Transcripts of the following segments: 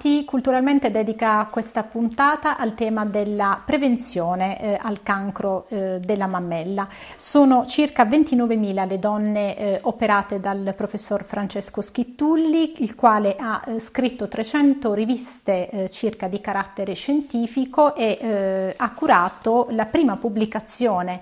Matti culturalmente dedica questa puntata al tema della prevenzione eh, al cancro eh, della mammella. Sono circa 29.000 le donne eh, operate dal professor Francesco Schittulli, il quale ha eh, scritto 300 riviste eh, circa di carattere scientifico e eh, ha curato la prima pubblicazione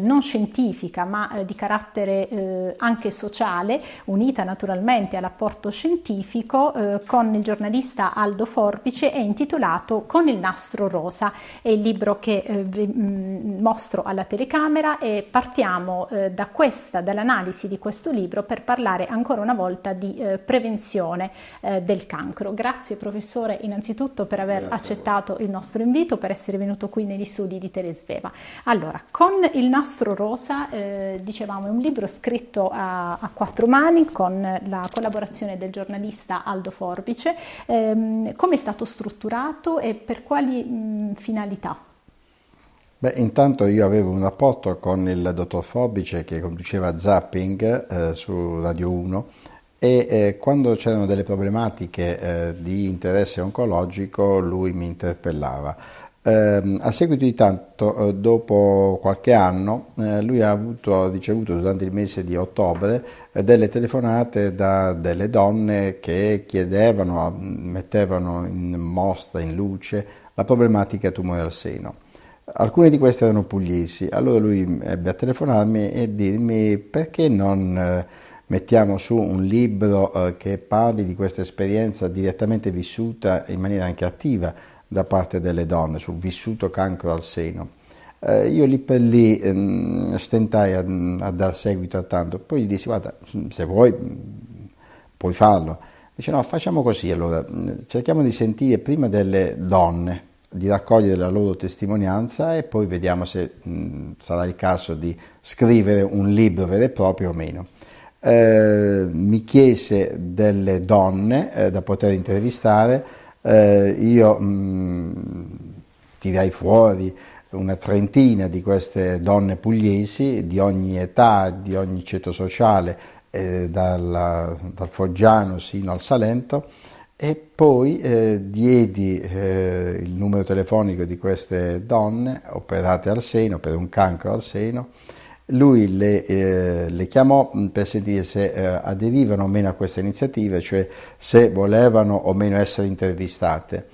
non scientifica ma di carattere anche sociale, unita naturalmente all'apporto scientifico con il giornalista Aldo Forbice è intitolato Con il nastro rosa, è il libro che eh, vi mm, mostro alla telecamera e partiamo eh, da questa, dall'analisi di questo libro per parlare ancora una volta di eh, prevenzione eh, del cancro. Grazie professore innanzitutto per aver Grazie accettato il nostro invito, per essere venuto qui negli studi di Telesveva. Allora, con il nastro rosa, eh, dicevamo, è un libro scritto a, a quattro mani con la collaborazione del giornalista Aldo Forbice. Ehm, Ehm, come è stato strutturato e per quali mh, finalità? Beh, intanto io avevo un rapporto con il dottor Forbice che conduceva Zapping eh, su Radio 1 e eh, quando c'erano delle problematiche eh, di interesse oncologico lui mi interpellava. Eh, a seguito di tanto, eh, dopo qualche anno, eh, lui ha avuto, ricevuto durante il mese di ottobre eh, delle telefonate da delle donne che chiedevano, mm, mettevano in mostra, in luce, la problematica tumore al seno. Alcune di queste erano pugliesi, allora lui mm, ebbe a telefonarmi e dirmi perché non eh, mettiamo su un libro eh, che parli di questa esperienza direttamente vissuta in maniera anche attiva da parte delle donne sul vissuto cancro al seno. Eh, io lì per lì ehm, stentai a, a, dar seguito a tanto, poi gli dissi guarda se vuoi mm, puoi farlo. Dice no, facciamo così allora, mm, cerchiamo di sentire prima delle donne, di raccogliere la loro testimonianza e poi vediamo se mh, mm, sarà il caso di scrivere un libro vero e proprio o meno. Eh, mi chiese delle donne eh, da poter intervistare, eh, io mh, mm, tirai fuori una trentina di queste donne pugliesi di ogni età, di ogni ceto sociale, eh, dal, dal, Foggiano sino al Salento e poi eh, diedi eh, il numero telefonico di queste donne operate al seno per un cancro al seno lui le, eh, le, chiamò mm, per sentire se eh, aderivano o meno a questa iniziativa, cioè se volevano o meno essere intervistate.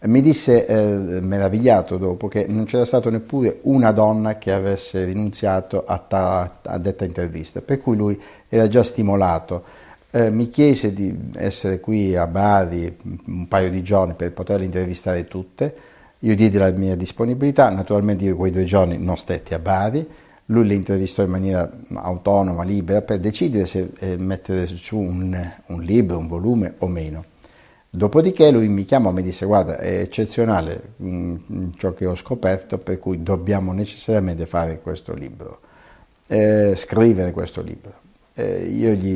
Mi disse, eh, meravigliato dopo, che non c'era stata neppure una donna che avesse rinunziato a, ta, a detta intervista, per cui lui era già stimolato. Eh, mi chiese di essere qui a Bari mm, un paio di giorni per poterle intervistare tutte. Io diedi la mia disponibilità, naturalmente io quei due giorni non stetti a Bari, lui le intervistò in maniera autonoma, libera, per decidere se eh, mettere su un, un, libro, un volume o meno. Dopodiché lui mi chiamò e mi disse guarda è eccezionale mh, mm, mm, ciò che ho scoperto per cui dobbiamo necessariamente fare questo libro, eh, scrivere questo libro. Eh, io gli,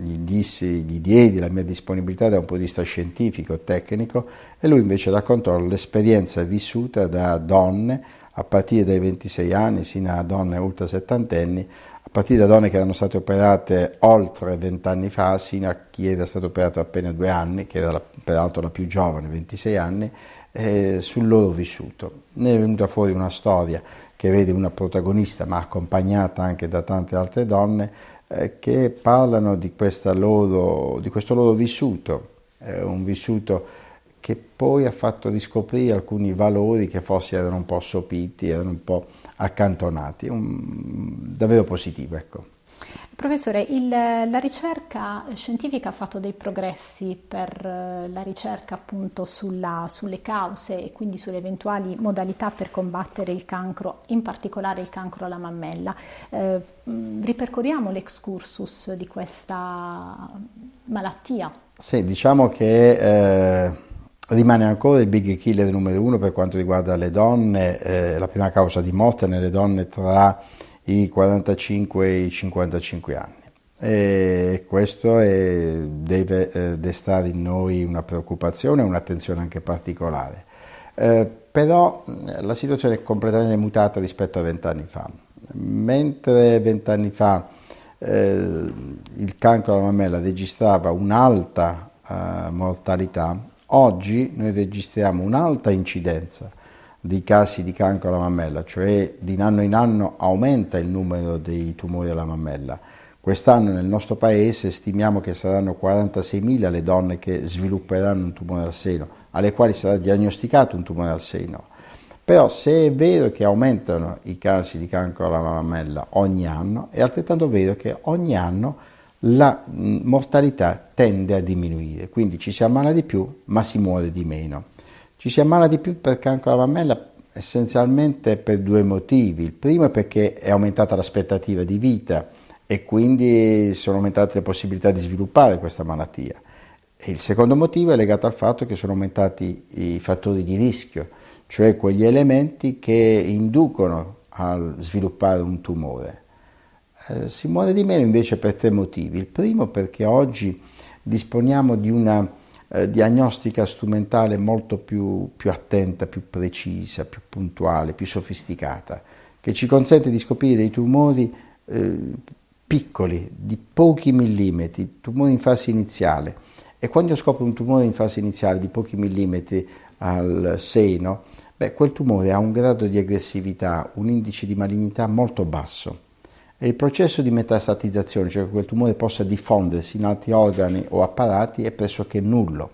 gli, dissi, gli diedi la mia disponibilità da un punto di vista scientifico, tecnico e lui invece raccontò l'esperienza vissuta da donne a partire dai 26 anni sino a donne ultra settantenni, a partire da donne che erano state operate oltre 20 anni fa sino a chi era stato operato appena due anni, che era la, peraltro la più giovane, 26 anni, eh, sul loro vissuto. Ne è venuta fuori una storia che vede una protagonista, ma accompagnata anche da tante altre donne, eh, che parlano di, loro, di, questo loro vissuto, eh, un vissuto che poi ha fatto riscoprire alcuni valori che forse erano un po' sopiti, erano un po' accantonati, un, davvero positivo. Ecco. Professore, il, la ricerca scientifica ha fatto dei progressi per eh, la ricerca appunto sulla, sulle cause e quindi sulle eventuali modalità per combattere il cancro, in particolare il cancro alla mammella. Eh, mm, ripercorriamo l'excursus di questa malattia. Sì, diciamo che... Eh Rimane ancora il big killer numero uno per quanto riguarda le donne, eh, la prima causa di morte nelle donne tra i 45 e i 55 anni. E questo è, deve eh, destare in noi una preoccupazione e un'attenzione anche particolare. Eh, però la situazione è completamente mutata rispetto a vent'anni fa. Mentre vent'anni fa eh, il cancro alla mammella registrava un'alta eh, mortalità, Oggi noi registriamo un'alta incidenza di casi di cancro alla mammella, cioè di anno in anno aumenta il numero dei tumori alla mammella. Quest'anno nel nostro paese stimiamo che saranno 46.000 le donne che svilupperanno un tumore al seno, alle quali sarà diagnosticato un tumore al seno. Però se è vero che aumentano i casi di cancro alla mammella ogni anno, è altrettanto vero che ogni anno la mm, mortalità tende a diminuire, quindi ci si ammala di più ma si muore di meno. Ci si ammala di più per cancro alla mammella essenzialmente per due motivi. Il primo è perché è aumentata l'aspettativa di vita e quindi sono aumentate le possibilità di sviluppare questa malattia. E il secondo motivo è legato al fatto che sono aumentati i fattori di rischio, cioè quegli elementi che inducono a sviluppare un tumore. Eh, si muore di meno invece per tre motivi. Il primo perché oggi disponiamo di una eh, diagnostica strumentale molto più, più attenta, più precisa, più puntuale, più sofisticata, che ci consente di scoprire dei tumori eh, piccoli, di pochi millimetri, tumori in fase iniziale. E quando io scopro un tumore in fase iniziale di pochi millimetri al seno, beh, quel tumore ha un grado di aggressività, un indice di malignità molto basso e il processo di metastatizzazione, cioè che quel tumore possa diffondersi in altri organi o apparati, è pressoché nullo.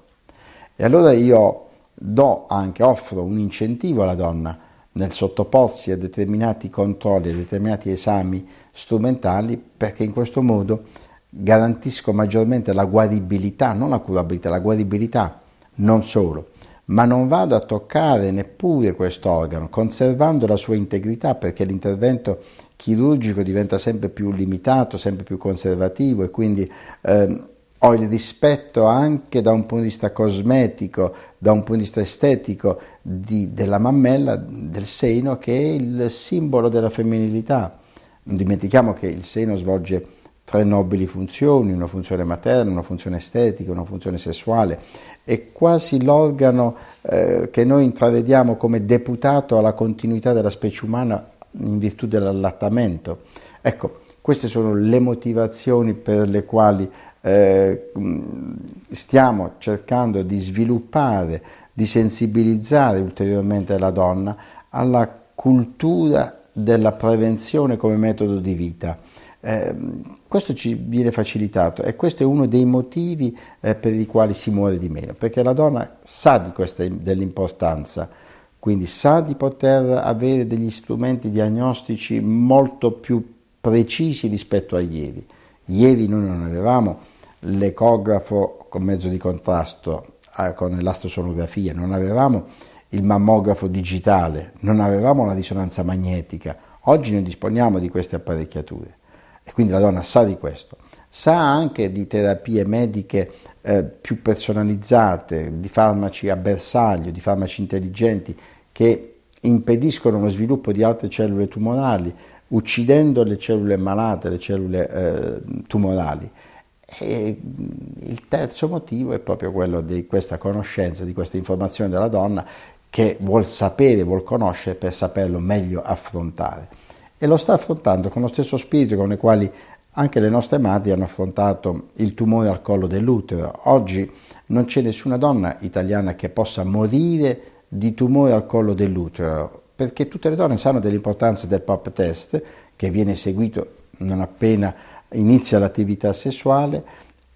E allora io do anche, offro un incentivo alla donna nel sottoporsi a determinati controlli, a determinati esami strumentali, perché in questo modo garantisco maggiormente la guaribilità, non la curabilità, la guaribilità non solo, ma non vado a toccare neppure questo organo, conservando la sua integrità perché l'intervento chirurgico diventa sempre più limitato, sempre più conservativo e quindi ehm, ho il rispetto anche da un punto di vista cosmetico, da un punto di vista estetico di, della mammella, del seno che è il simbolo della femminilità. Non dimentichiamo che il seno svolge tre nobili funzioni, una funzione materna, una funzione estetica, una funzione sessuale, è quasi l'organo eh, che noi intravediamo come deputato alla continuità della specie umana in virtù dell'allattamento. Ecco, queste sono le motivazioni per le quali eh, mm, stiamo cercando di sviluppare, di sensibilizzare ulteriormente la donna alla cultura della prevenzione come metodo di vita. Eh, questo ci viene facilitato e questo è uno dei motivi eh, per i quali si muore di meno, perché la donna sa di questa, dell'importanza quindi sa di poter avere degli strumenti diagnostici molto più precisi rispetto a ieri. Ieri noi non avevamo l'ecografo con mezzo di contrasto, eh, con l'astrosonografia, non avevamo il mammografo digitale, non avevamo la risonanza magnetica. Oggi noi disponiamo di queste apparecchiature e quindi la donna sa di questo. Sa anche di terapie mediche eh, più personalizzate, di farmaci a bersaglio, di farmaci intelligenti, che impediscono lo sviluppo di altre cellule tumorali, uccidendo le cellule malate, le cellule eh, tumorali. E mm, il terzo motivo è proprio quello di questa conoscenza, di questa informazione della donna che vuol sapere, vuol conoscere per saperlo meglio affrontare. E lo sta affrontando con lo stesso spirito con il quale anche le nostre madri hanno affrontato il tumore al collo dell'utero. Oggi non c'è nessuna donna italiana che possa morire di tumore al collo dell'utero, perché tutte le donne sanno dell'importanza del pop test che viene seguito non appena inizia l'attività sessuale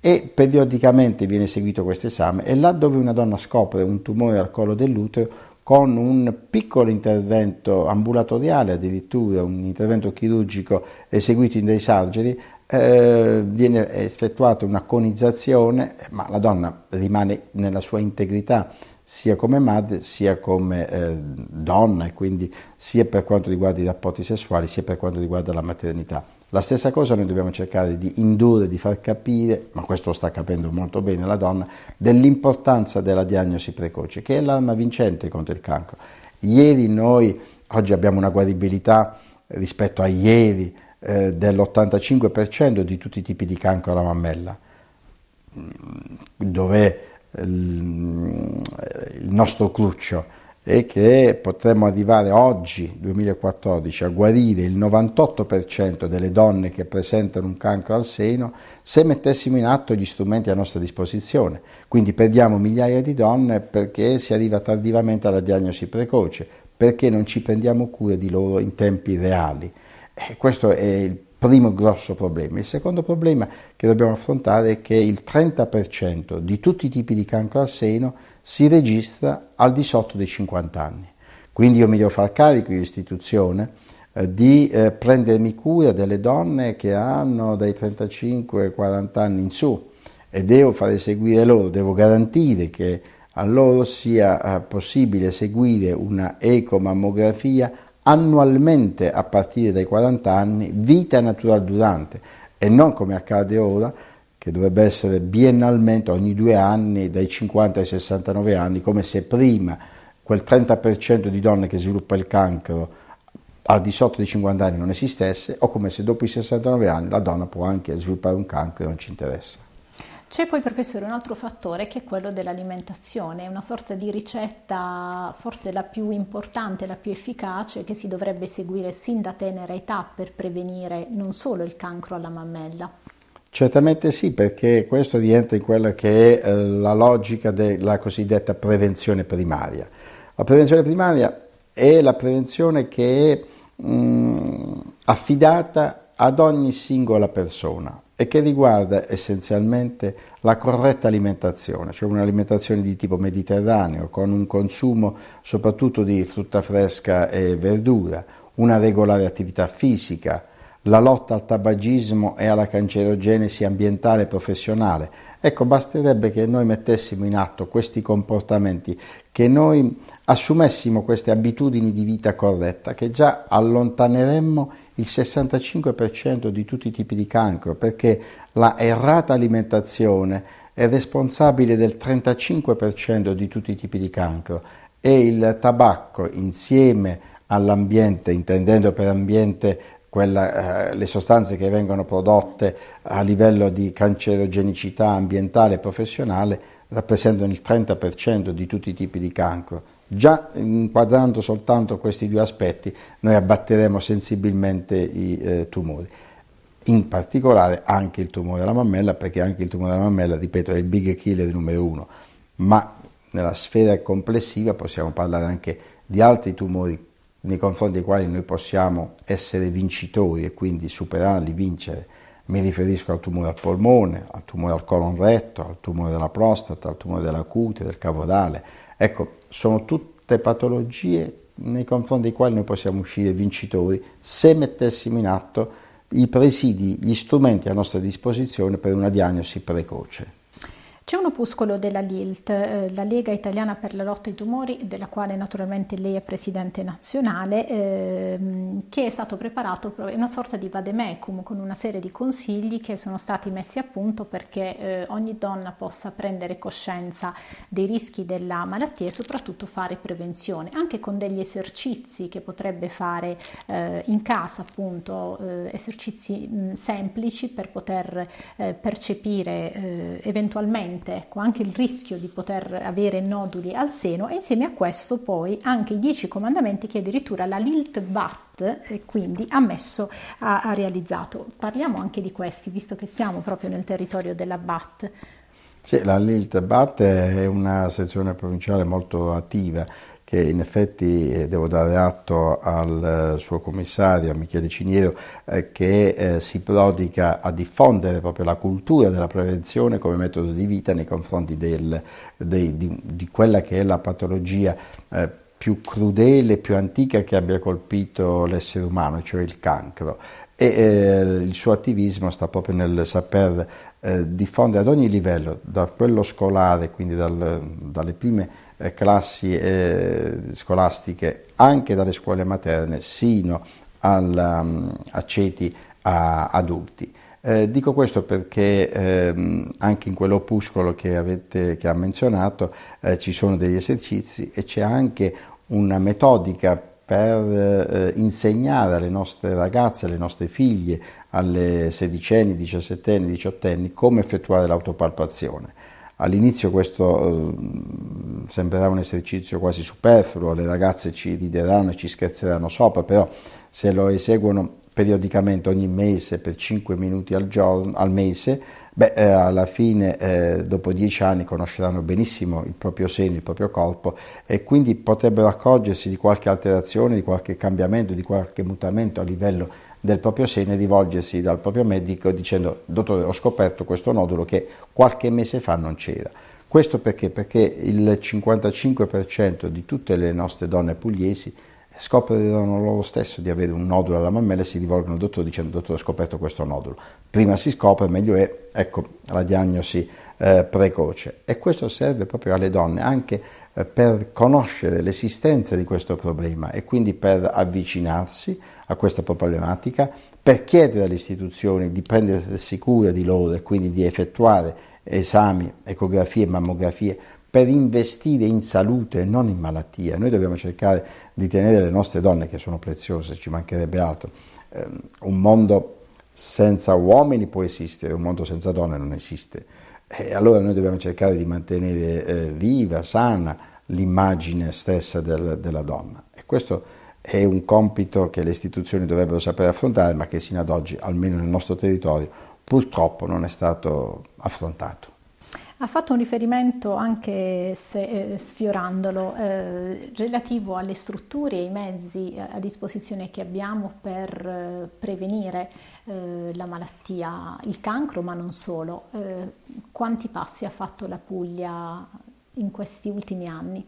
e periodicamente viene seguito questo esame e là dove una donna scopre un tumore al collo dell'utero con un piccolo intervento ambulatoriale addirittura, un intervento chirurgico eseguito in dei sargeri, eh, viene effettuata una conizzazione, ma la donna rimane nella sua integrità sia come madre sia come eh, donna e quindi sia per quanto riguarda i rapporti sessuali sia per quanto riguarda la maternità. La stessa cosa noi dobbiamo cercare di indurre, di far capire, ma questo lo sta capendo molto bene la donna, dell'importanza della diagnosi precoce, che è l'arma vincente contro il cancro. Ieri noi, oggi abbiamo una guaribilità rispetto a ieri eh, dell'85% di tutti i tipi di cancro alla mammella, mm, dove Mm, il nostro cruccio e che potremmo arrivare oggi, 2014, a guarire il 98% delle donne che presentano un cancro al seno se mettessimo in atto gli strumenti a nostra disposizione. Quindi perdiamo migliaia di donne perché si arriva tardivamente alla diagnosi precoce, perché non ci prendiamo cura di loro in tempi reali. E questo è il primo grosso problema. Il secondo problema che dobbiamo affrontare è che il 30% di tutti i tipi di cancro al seno si registra al di sotto dei 50 anni. Quindi io mi devo far carico io istituzione eh, di eh, prendermi cura delle donne che hanno dai 35 ai 40 anni in su e devo fare seguire loro, devo garantire che a loro sia eh, possibile seguire una ecomammografia annualmente a partire dai 40 anni vita natural durante e non come accade ora che dovrebbe essere biennalmente ogni due anni dai 50 ai 69 anni come se prima quel 30% di donne che sviluppa il cancro al di sotto dei 50 anni non esistesse o come se dopo i 69 anni la donna può anche sviluppare un cancro e non ci interessa. C'è poi, professore, un altro fattore che è quello dell'alimentazione, una sorta di ricetta forse la più importante, la più efficace che si dovrebbe seguire sin da tenera età per prevenire non solo il cancro alla mammella. Certamente sì, perché questo rientra in quella che è eh, la logica della cosiddetta prevenzione primaria. La prevenzione primaria è la prevenzione che è mh, mm, affidata ad ogni singola persona, e che riguarda essenzialmente la corretta alimentazione, cioè un'alimentazione di tipo mediterraneo, con un consumo soprattutto di frutta fresca e verdura, una regolare attività fisica, la lotta al tabagismo e alla cancerogenesi ambientale e professionale. Ecco, basterebbe che noi mettessimo in atto questi comportamenti, che noi assumessimo queste abitudini di vita corretta, che già allontaneremmo il 65% di tutti i tipi di cancro perché la errata alimentazione è responsabile del 35% di tutti i tipi di cancro e il tabacco insieme all'ambiente, intendendo per ambiente quella, eh, le sostanze che vengono prodotte a livello di cancerogenicità ambientale e professionale rappresentano il 30% di tutti i tipi di cancro. Già inquadrando soltanto questi due aspetti noi abbatteremo sensibilmente i eh, tumori, in particolare anche il tumore della mammella, perché anche il tumore della mammella, ripeto, è il big killer numero uno, ma nella sfera complessiva possiamo parlare anche di altri tumori nei confronti dei quali noi possiamo essere vincitori e quindi superarli, vincere. Mi riferisco al tumore al polmone, al tumore al colon retto, al tumore della prostata, al tumore della cute, del cavodale, Ecco, sono tutte patologie nei confronti dei quali noi possiamo uscire vincitori se mettessimo in atto i presidi, gli strumenti a nostra disposizione per una diagnosi precoce. C'è un opuscolo della LILT, eh, la Lega Italiana per la lotta ai tumori, della quale naturalmente lei è presidente nazionale, eh, che è stato preparato, è una sorta di vademecum con una serie di consigli che sono stati messi a punto perché eh, ogni donna possa prendere coscienza dei rischi della malattia e soprattutto fare prevenzione, anche con degli esercizi che potrebbe fare eh, in casa, appunto, eh, esercizi mh, semplici per poter eh, percepire eventualmente presente ecco, anche il rischio di poter avere noduli al seno e insieme a questo poi anche i dieci comandamenti che addirittura la lilt bat eh, quindi ha messo, ha, ha realizzato. Parliamo anche di questi, visto che siamo proprio nel territorio della Bat. Sì, la lilt bat è una sezione provinciale molto attiva che in effetti eh, devo dare atto al eh, suo commissario, a Michele Ciniero, eh, che si prodiga a diffondere proprio la cultura della prevenzione come metodo di vita nei confronti del, dei, di, di, quella che è la patologia più crudele, più antica che abbia colpito l'essere umano, cioè il cancro. E il suo attivismo sta proprio nel saper diffondere ad ogni livello, da quello scolare, quindi dal, dalle prime eh, classi eh, scolastiche anche dalle scuole materne sino al, um, a ceti a, adulti. Eh, dico questo perché ehm, anche in quell'opuscolo che, avete, che ha menzionato eh, ci sono degli esercizi e c'è anche una metodica per eh, insegnare alle nostre ragazze, alle nostre figlie, alle sedicenni, diciassettenni, diciottenni come effettuare l'autopalpazione. All'inizio questo eh, sembrerà un esercizio quasi superfluo, le ragazze ci rideranno e ci scherzeranno sopra, però se lo eseguono periodicamente ogni mese per 5 minuti al, giorno, al mese, beh, eh, alla fine eh, dopo 10 anni conosceranno benissimo il proprio seno, il proprio corpo e quindi potrebbero accorgersi di qualche alterazione, di qualche cambiamento, di qualche mutamento a livello di del proprio seno e rivolgersi dal proprio medico dicendo dottore ho scoperto questo nodulo che qualche mese fa non c'era. Questo perché? Perché il 55% di tutte le nostre donne pugliesi scoprono loro stesso di avere un nodulo alla mammella e si rivolgono al dottore dicendo dottore ho scoperto questo nodulo. Prima si scopre meglio è, ecco, la diagnosi eh, precoce e questo serve proprio alle donne anche eh, per conoscere l'esistenza di questo problema e quindi per avvicinarsi a questa problematica, per chiedere alle istituzioni di prendersi cura di loro e quindi di effettuare esami, ecografie, mammografie per investire in salute e non in malattia. Noi dobbiamo cercare di tenere le nostre donne, che sono preziose, ci mancherebbe altro. Ehm, un mondo senza uomini può esistere, un mondo senza donne non esiste. E allora noi dobbiamo cercare di mantenere eh, viva, sana l'immagine stessa del, della donna. E questo è un compito che le istituzioni dovrebbero sapere affrontare, ma che sino ad oggi, almeno nel nostro territorio, purtroppo non è stato affrontato. Ha fatto un riferimento anche se, eh, sfiorandolo eh, relativo alle strutture e ai mezzi eh, a disposizione che abbiamo per eh, prevenire eh, la malattia, il cancro, ma non solo. Eh, quanti passi ha fatto la Puglia in questi ultimi anni.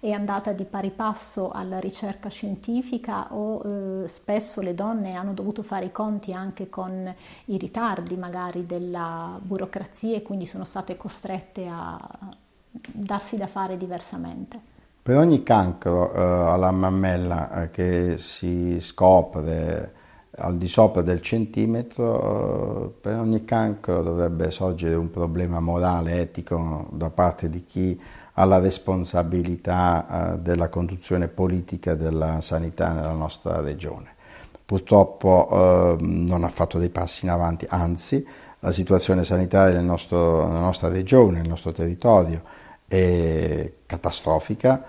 È andata di pari passo alla ricerca scientifica o eh, spesso le donne hanno dovuto fare i conti anche con i ritardi magari della burocrazia e quindi sono state costrette a darsi da fare diversamente. Per ogni cancro eh, alla mammella eh, che si scopre al di sopra del centimetro, eh, per ogni cancro dovrebbe sorgere un problema morale, etico da parte di chi ha la responsabilità eh, della conduzione politica della sanità nella nostra regione. Purtroppo ehm, non ha fatto dei passi in avanti, anzi la situazione sanitaria nel nostro, nella nostra regione, nel nostro territorio è catastrofica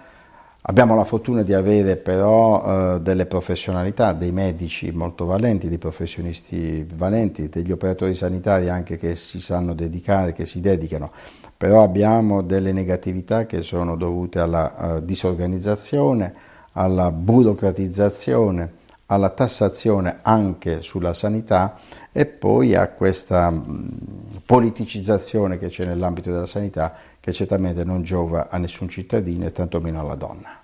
Abbiamo la fortuna di avere però eh, delle professionalità, dei medici molto valenti, dei professionisti valenti, degli operatori sanitari anche che si sanno dedicare, che si dedicano, però abbiamo delle negatività che sono dovute alla eh, disorganizzazione, alla burocratizzazione, alla tassazione anche sulla sanità e poi a questa mh, mm, politicizzazione che c'è nell'ambito della sanità che certamente non giova a nessun cittadino e tantomeno alla donna.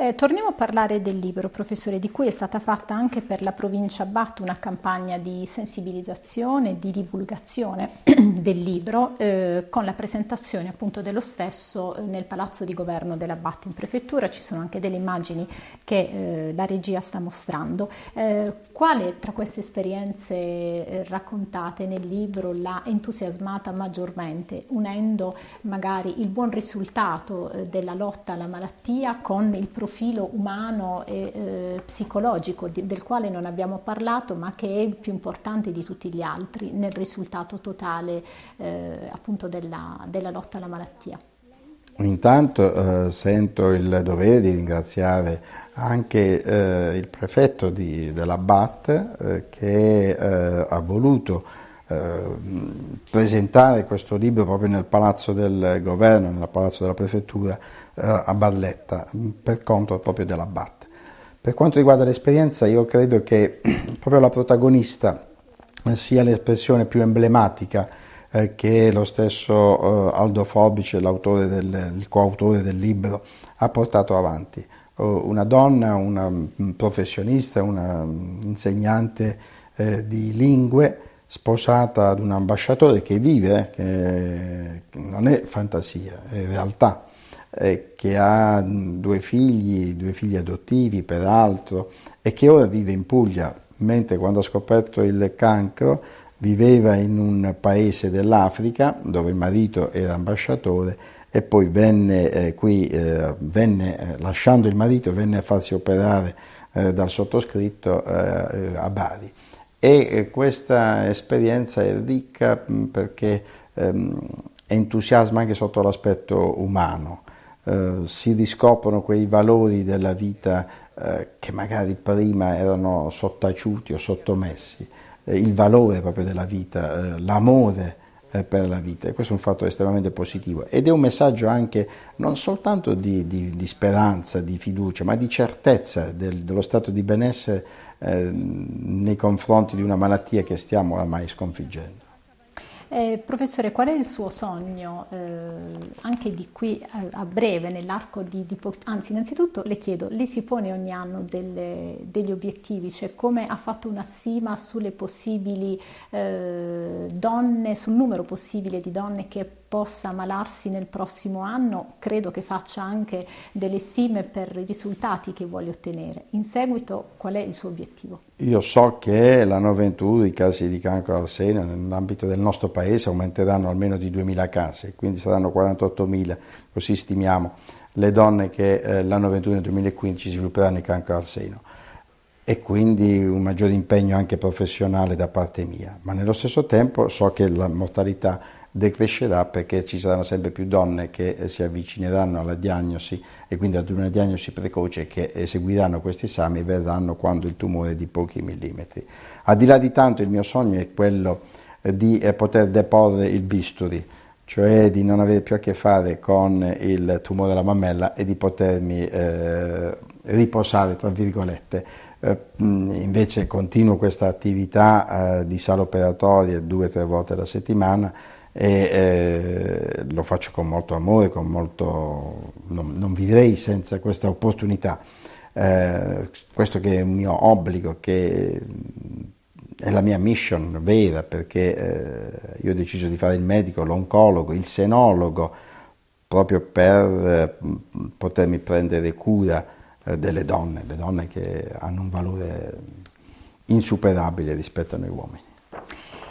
Eh, torniamo a parlare del libro, professore, di cui è stata fatta anche per la provincia Bat una campagna di sensibilizzazione, di divulgazione del libro, eh, con la presentazione appunto dello stesso eh, nel palazzo di governo della Bat in prefettura. Ci sono anche delle immagini che eh, la regia sta mostrando. Eh, quale tra queste esperienze eh, raccontate nel libro l'ha entusiasmata maggiormente, unendo magari il buon risultato della lotta alla malattia con il profilo profilo umano e eh, psicologico di, del quale non abbiamo parlato ma che è il più importante di tutti gli altri nel risultato totale eh, appunto della, della, lotta alla malattia. Intanto eh, sento il dovere di ringraziare anche eh, il prefetto di, della BAT eh, che eh, ha voluto Ehm, presentare questo libro proprio nel palazzo del governo, nel palazzo della prefettura eh, a Barletta, per conto proprio dell'Abbate. Per quanto riguarda l'esperienza, io credo che proprio la protagonista sia l'espressione più emblematica eh, che lo stesso eh, Aldo Forbice, l'autore del, il coautore del libro, ha portato avanti. una donna, una un mm, professionista, un mm, insegnante di lingue sposata ad un ambasciatore che vive, eh, che non è fantasia, è realtà, che ha due figli, due figli adottivi peraltro, e che ora vive in Puglia, mentre quando ha scoperto il cancro viveva in un paese dell'Africa dove il marito era ambasciatore e poi venne eh, qui, eh, venne, eh, lasciando il marito, venne a farsi operare eh, dal sottoscritto eh, a Bari e eh, questa esperienza è ricca mm, perché ehm, entusiasma anche sotto l'aspetto umano. Eh, si riscoprono quei valori della vita eh, che magari prima erano sottaciuti o sottomessi, eh, il valore proprio della vita, eh, l'amore eh, per la vita e questo è un fatto estremamente positivo ed è un messaggio anche non soltanto di, di, di speranza, di fiducia, ma di certezza del, dello stato di benessere Ehm, nei confronti di una malattia che stiamo oramai sconfiggendo. Eh, professore, qual è il suo sogno eh, anche di qui a, a breve, nell'arco di, di po- anzi innanzitutto le chiedo, lei si pone ogni anno delle, degli obiettivi, cioè come ha fatto una stima sulle possibili eh, donne, sul numero possibile di donne che possa ammalarsi nel prossimo anno, credo che faccia anche delle stime per i risultati che vuole ottenere. In seguito qual è il suo obiettivo? Io so che l'anno 21 i casi di cancro al seno nell'ambito del nostro paese aumenteranno almeno di 2.000 casi, quindi saranno 48.000, così stimiamo, le donne che eh, l'anno 21 e 2015 svilupperanno il cancro al seno e quindi un maggiore impegno anche professionale da parte mia, ma nello stesso tempo so che la mortalità decrescerà perché ci saranno sempre più donne che eh, si avvicineranno alla diagnosi e quindi ad una diagnosi precoce che eseguiranno questi esami e verranno quando il tumore è di pochi millimetri. Al di là di tanto il mio sogno è quello eh, di eh, poter deporre il bisturi, cioè di non avere più a che fare con il tumore alla mammella e di potermi eh, riposare, tra virgolette. Eh, invece continuo questa attività eh, di sala operatoria due o tre volte alla settimana, e eh, lo faccio con molto amore, con molto, non, non vivrei senza questa opportunità. Eh, questo che è un mio obbligo, che mm, è la mia mission vera perché eh, io ho deciso di fare il medico, l'oncologo, il senologo proprio per eh, potermi prendere cura eh, delle donne, le donne che hanno un valore insuperabile rispetto a noi uomini.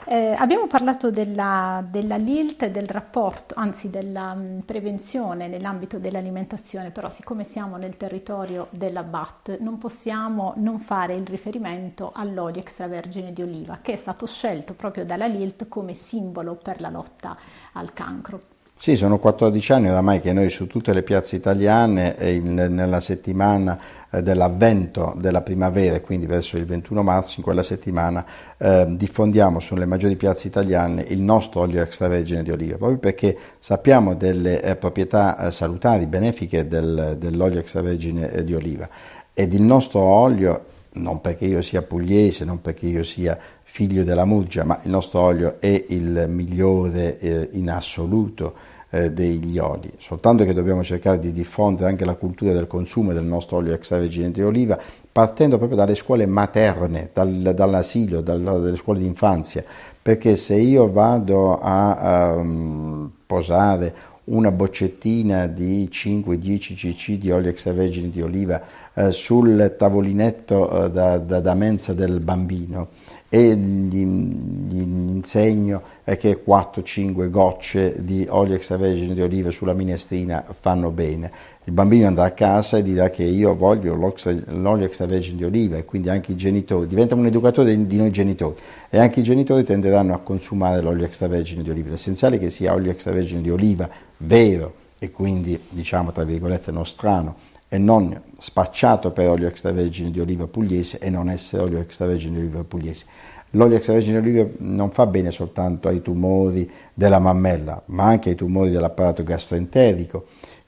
Eh, abbiamo parlato della, della LILT, del rapporto, anzi della mh, mm, prevenzione nell'ambito dell'alimentazione, però siccome siamo nel territorio della BAT non possiamo non fare il riferimento all'olio extravergine di oliva che è stato scelto proprio dalla LILT come simbolo per la lotta al cancro. Sì, sono 14 anni oramai che noi su tutte le piazze italiane in, nella settimana eh, dell'avvento della primavera, quindi verso il 21 marzo, in quella settimana eh, diffondiamo sulle maggiori piazze italiane il nostro olio extravergine di oliva, proprio perché sappiamo delle eh, proprietà eh, salutari, benefiche del, dell'olio extravergine eh, di oliva ed il nostro olio non perché io sia pugliese, non perché io sia figlio della Muggia, ma il nostro olio è il migliore eh, in assoluto eh, degli oli, soltanto che dobbiamo cercare di diffondere anche la cultura del consumo del nostro olio extravergine di oliva, partendo proprio dalle scuole materne, dal, dall'asilo, dal, dalle scuole d'infanzia, perché se io vado a um, posare una boccettina di 5-10 cc di olio extravergine di oliva eh, sul tavolinetto eh, da, da, da mensa del bambino, e gli, gli insegno che 4-5 gocce di olio extravergine di oliva sulla minestrina fanno bene. Il bambino andrà a casa e dirà che io voglio l'olio extravergine di oliva e quindi anche i genitori, diventa un educatore di noi genitori e anche i genitori tenderanno a consumare l'olio extravergine di oliva. L'essenziale è che sia olio extravergine di oliva vero e quindi diciamo tra virgolette non strano e non spacciato per olio extravergine di oliva pugliese e non essere olio extravergine di oliva pugliese. L'olio extravergine di oliva non fa bene soltanto ai tumori della mammella, ma anche ai tumori dell'apparato gastroenterico,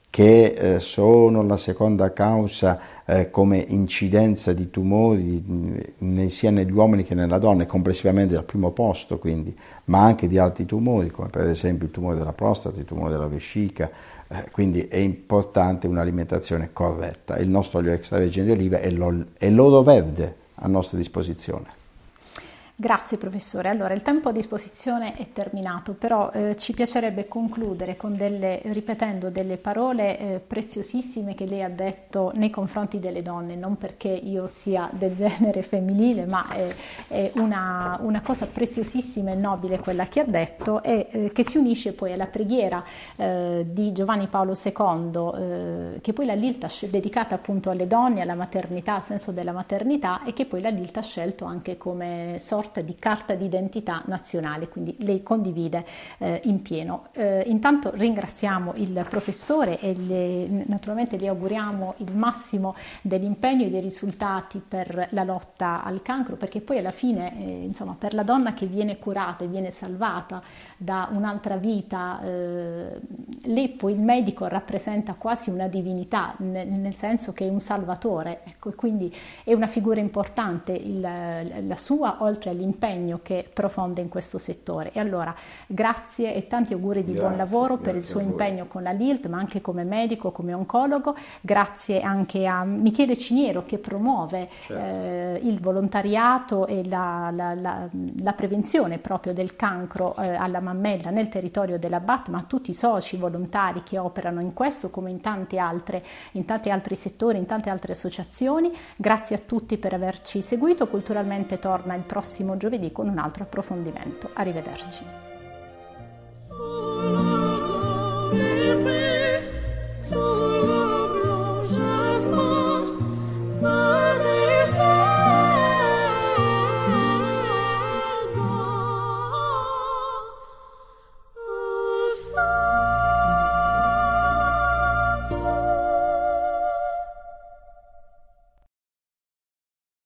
che eh, sono la seconda causa eh, come incidenza di tumori nei, sia negli uomini che nella donna, e complessivamente al primo posto quindi, ma anche di altri tumori come per esempio il tumore della prostata, il tumore della vescica, eh, quindi è importante un'alimentazione corretta. Il nostro olio extravergine di oliva è l'oro verde a nostra disposizione. Grazie professore, allora il tempo a disposizione è terminato, però eh, ci piacerebbe concludere delle, ripetendo delle parole eh, preziosissime che lei ha detto nei confronti delle donne, non perché io sia del genere femminile, ma è, è una, una, cosa preziosissima e nobile quella che ha detto e eh, che si unisce poi alla preghiera eh, di Giovanni Paolo II, eh, che poi la Lilt ha dedicata appunto alle donne, alla maternità, al senso della maternità e che poi la Lilt ha scelto anche come sorta sorta di carta d'identità nazionale, quindi lei condivide eh, in pieno. Eh, intanto ringraziamo il professore e le, naturalmente le auguriamo il massimo dell'impegno e dei risultati per la lotta al cancro, perché poi alla fine, eh, insomma, per la donna che viene curata e viene salvata da un'altra vita, eh, Leppo il medico rappresenta quasi una divinità, nel, nel, senso che è un salvatore, ecco, quindi è una figura importante il, la sua, oltre all'impegno che profonde in questo settore. E allora grazie e tanti auguri di grazie, buon lavoro per il suo impegno con la LILT, ma anche come medico, come oncologo, grazie anche a Michele Ciniero che promuove certo. eh, il volontariato e la, la, la, la, prevenzione proprio del cancro eh, alla malattia mammella nel territorio della BAT, ma a tutti i soci volontari che operano in questo come in, altre, in tanti altri settori, in tante altre associazioni. Grazie a tutti per averci seguito. Culturalmente torna il prossimo giovedì con un altro approfondimento. Arrivederci. Sous